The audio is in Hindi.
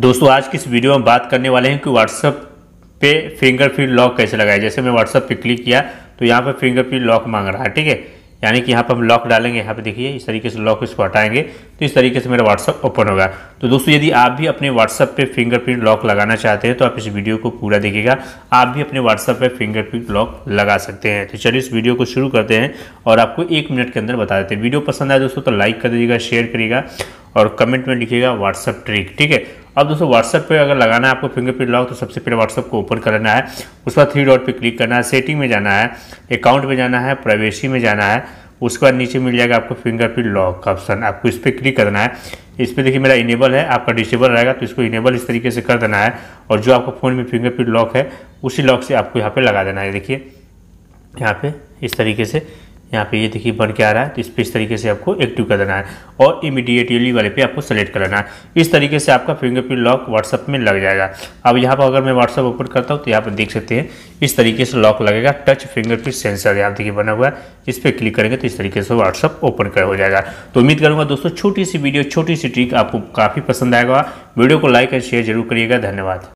दोस्तों आज की इस वीडियो में बात करने वाले हैं कि व्हाट्सअप पे फिंगरप्रिंट लॉक कैसे लगाए जैसे मैं व्हाट्सएप पे क्लिक किया तो यहाँ पे फिंगरप्रिंट लॉक मांग रहा है ठीक है यानी कि यहाँ पर हम लॉक डालेंगे यहाँ पे देखिए इस तरीके से लॉक इसको हटाएंगे तो इस तरीके से मेरा व्हाट्सअप ओपन होगा तो दोस्तों यदि आप भी अपने व्हाट्सअप पे फिंगरप्रिंट लॉक लगाना चाहते हैं तो आप इस वीडियो को पूरा देखिएगा आप भी अपने व्हाट्सअप पे फिंगरप्रिंट लॉक लगा सकते हैं तो चलिए इस वीडियो को शुरू करते हैं और आपको एक मिनट के अंदर बता देते हैं वीडियो पसंद आए दोस्तों तो लाइक कर दीजिएगा शेयर करिएगा और कमेंट में लिखिएगा व्हाट्सअप ट्रिक ठीक है अब दोस्तों व्हाट्सएप पे अगर लगाना है आपको फिंगरप्रिंट लॉक तो सबसे पहले व्हाट्सएप को ओपन करना है उसके बाद थ्री डॉट पे क्लिक करना है सेटिंग में जाना है अकाउंट में जाना है प्राइवेसी में जाना है उसके बाद नीचे मिल जाएगा आपको फिंगरप्रिंट लॉक का ऑप्शन आपको इस पर क्लिक करना है इस पर देखिए मेरा इनेबल है आपका डिसेबल रहेगा तो इसको इनेबल इस तरीके से कर देना है और जो आपका फ़ोन में फिंगरप्रिंट लॉक है उसी लॉक से आपको यहाँ पर लगा देना है देखिए यहाँ पर इस तरीके से यहाँ पे ये देखिए बन के आ रहा है तो इस पर इस तरीके से आपको एक्टिव कर देना है और इमीडिएटली वाले पे आपको सेलेक्ट कर लेना है इस तरीके से आपका फिंगरप्रिंट लॉक व्हाट्सअप में लग जाएगा अब यहाँ पर अगर मैं व्हाट्सअप ओपन करता हूँ तो यहाँ पर देख सकते हैं इस तरीके से लॉक लगेगा टच फिंगरप्रिंट सेंसर यहाँ देखिए बना हुआ है इस पर क्लिक करेंगे तो इस तरीके से व्हाट्सअप ओपन कर हो जाएगा तो उम्मीद करूँगा दोस्तों छोटी सी वीडियो छोटी सी ट्रिक आपको काफ़ी पसंद आएगा वीडियो को लाइक एंड शेयर जरूर करिएगा धन्यवाद